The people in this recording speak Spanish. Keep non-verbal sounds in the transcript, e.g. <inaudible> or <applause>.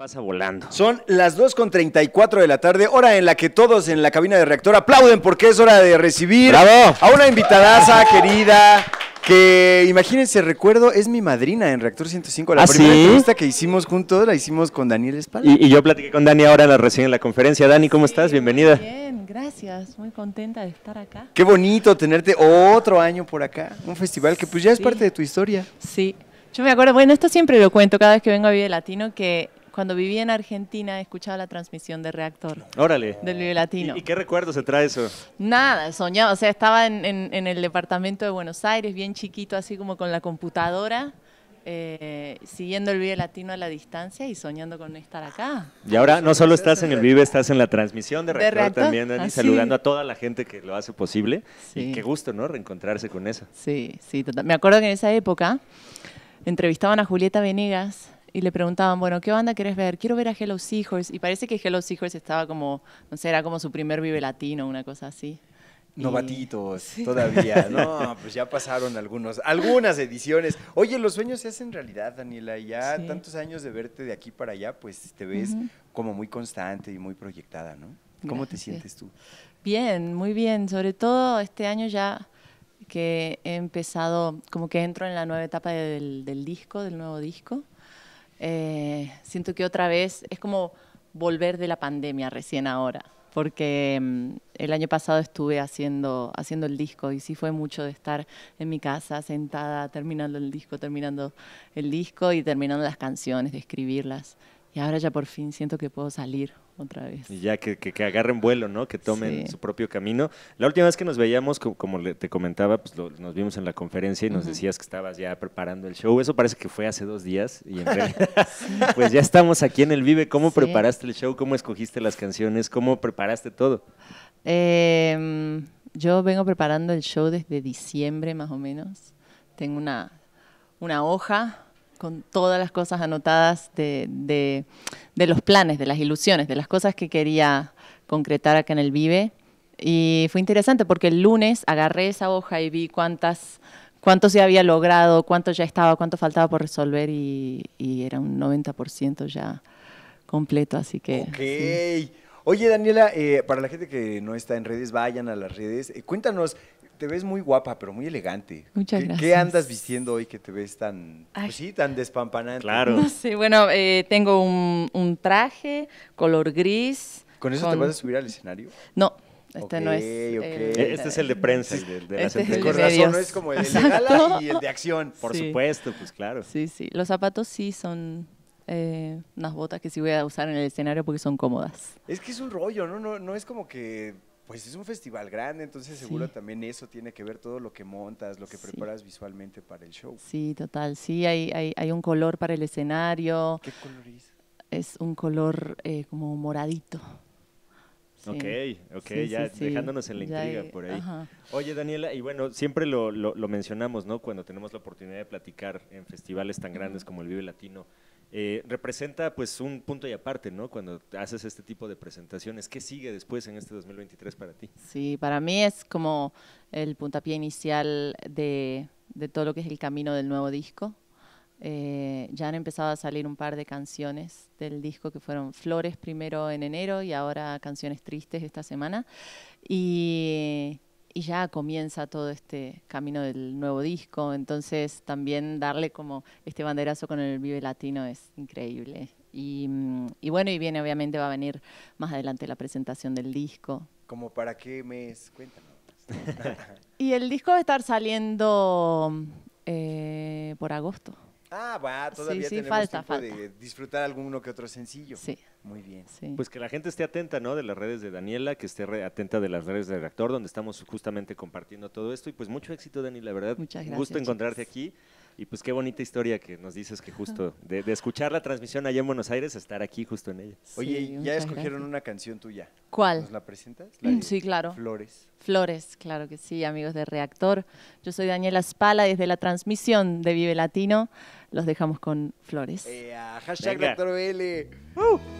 Pasa volando. Son las 2.34 de la tarde, hora en la que todos en la cabina de reactor aplauden porque es hora de recibir a una invitadaza querida. Que imagínense, recuerdo, es mi madrina en Reactor 105. La ¿Ah, primera entrevista que hicimos juntos la hicimos con Daniel Espada Y, yo platiqué con Dani ahora la recién en la conferencia. Dani, ¿cómo estás? Bienvenida. Bien, gracias. Muy contenta de estar acá. Qué bonito tenerte otro año por acá. Un festival que pues ya es parte de tu historia. Sí. Yo me acuerdo, bueno, esto siempre lo cuento cada vez que vengo a Vive Latino, que cuando vivía en Argentina escuchaba la transmisión de Reactor. Órale. Del Vive Latino. ¿Y, qué recuerdos se trae eso? Nada, soñaba. O sea, estaba en, el departamento de Buenos Aires, bien chiquito, así como con la computadora. Eh, siguiendo el Vive Latino a la distancia y soñando con estar acá. Y ahora no solo estás en el Vive, estás en la transmisión de Reactor, también, saludando a toda la gente que lo hace posible. Sí. Y qué gusto, ¿no? Reencontrarse con eso. Sí, sí, total. Me acuerdo que en esa época entrevistaban a Julieta Venegas y le preguntaban, bueno, ¿qué banda querés ver? Quiero ver a Hello Seahorse. Y parece que Hello Seahorse estaba como, no sé, era como su primer Vive Latino, una cosa así. Novatitos, todavía. No, <laughs> ah, pues ya pasaron algunos, algunas ediciones. Oye, los sueños se hacen realidad, Daniela. Ya tantos años de verte de aquí para allá, pues te ves como muy constante y muy proyectada, ¿no? ¿Cómo te sientes tú? Bien, muy bien. Sobre todo este año ya que he empezado, como que entro en la nueva etapa del, del disco, del nuevo disco. Eh, siento que otra vez es como volver de la pandemia recién ahora, porque mm, el año pasado estuve haciendo, haciendo el disco y sí fue mucho de estar en mi casa sentada terminando el disco, terminando el disco y terminando las canciones, de escribirlas. Y ahora ya por fin siento que puedo salir otra vez. Y ya que, agarren vuelo, ¿no? Que tomen su propio camino. La última vez que nos veíamos, como, te comentaba, pues nos vimos en la conferencia y nos decías que estabas ya preparando el show. Eso parece que fue hace dos días y en <laughs> pues ya estamos aquí en el Vive. ¿Cómo preparaste el show? ¿Cómo escogiste las canciones? ¿Cómo preparaste todo? Em, yo vengo preparando el show desde diciembre más o menos. Tengo una, una hoja con todas las cosas anotadas de, de, los planes, de las ilusiones, de las cosas que quería concretar acá en el Vive. Y fue interesante porque el lunes agarré esa hoja y vi cuántas, cuánto se había logrado, cuánto ya estaba, cuánto faltaba por resolver y, era un 90% ya completo, así que... Oye, Daniela, eh, para la gente que no está en redes, vayan a las redes. y eh, cuéntanos te ves muy guapa, pero muy elegante. Muchas gracias. ¿Qué andas vistiendo hoy que te ves tan, pues sí, tan despampanante? Claro. No sé, bueno, eh, tengo un, traje color gris. ¿Con eso te vas a subir al escenario? No. Este no es. E-, este es el de prensa, el de, la las este no es como el de gala y el de acción. Por supuesto, pues claro. Sí, sí. Los zapatos sí son eh, unas botas que sí voy a usar en el escenario porque son cómodas. Es que es un rollo, No, no es como que pues es un festival grande, entonces seguro también eso tiene que ver todo lo que montas, lo que preparas visualmente para el show. Sí, total, sí, hay, hay, un color para el escenario. ¿Qué color es? Es un color eh, como moradito. Ok, ya dejándonos en la intriga por ahí. Oye, Daniela, y bueno, siempre lo, lo, lo, mencionamos, ¿no? Cuando tenemos la oportunidad de platicar en festivales tan grandes como el Vive Latino eh, representa pues un punto y aparte, ¿no? Cuando haces este tipo de presentaciones, ¿qué sigue después en este 2023 para ti? Sí, para mí es como el puntapié inicial de, de todo lo que es el camino del nuevo disco. Eh, ya han empezado a salir un par de canciones del disco que fueron Flores primero en enero y ahora Canciones Tristes esta semana. Y y ya comienza todo este camino del nuevo disco, entonces también darle como este banderazo con el Vive Latino es increíble. Y, mm, bueno, y viene obviamente va a venir más adelante la presentación del disco. ¿Como para qué mes? Cuéntanos. <laughs> y el disco va a estar saliendo eh, por agosto. Ah, va, todavía tenemos falta, tiempo de disfrutar alguno que otro sencillo. Sí. Muy bien. Pues que la gente esté atenta, ¿no? De las redes de Daniela, que esté atenta de las redes de reactor, donde estamos justamente compartiendo todo esto. Y pues mucho éxito, Daniela, la verdad. Muchas Gusto encontrarte aquí. Y pues qué bonita historia que nos dices que justo <laughs> de, escuchar la transmisión allá en Buenos Aires, estar aquí justo en ella. Oye, ya escogieron una canción tuya. ¿Cuál? ¿Nos la presentas? Mm, sí, claro. Flores. Flores, claro que sí, amigos de Reactor. Yo soy Daniela Spala desde la transmisión de Vive Latino los dejamos con flores. Eh, hashtag Venga. Doctor BL. Uh.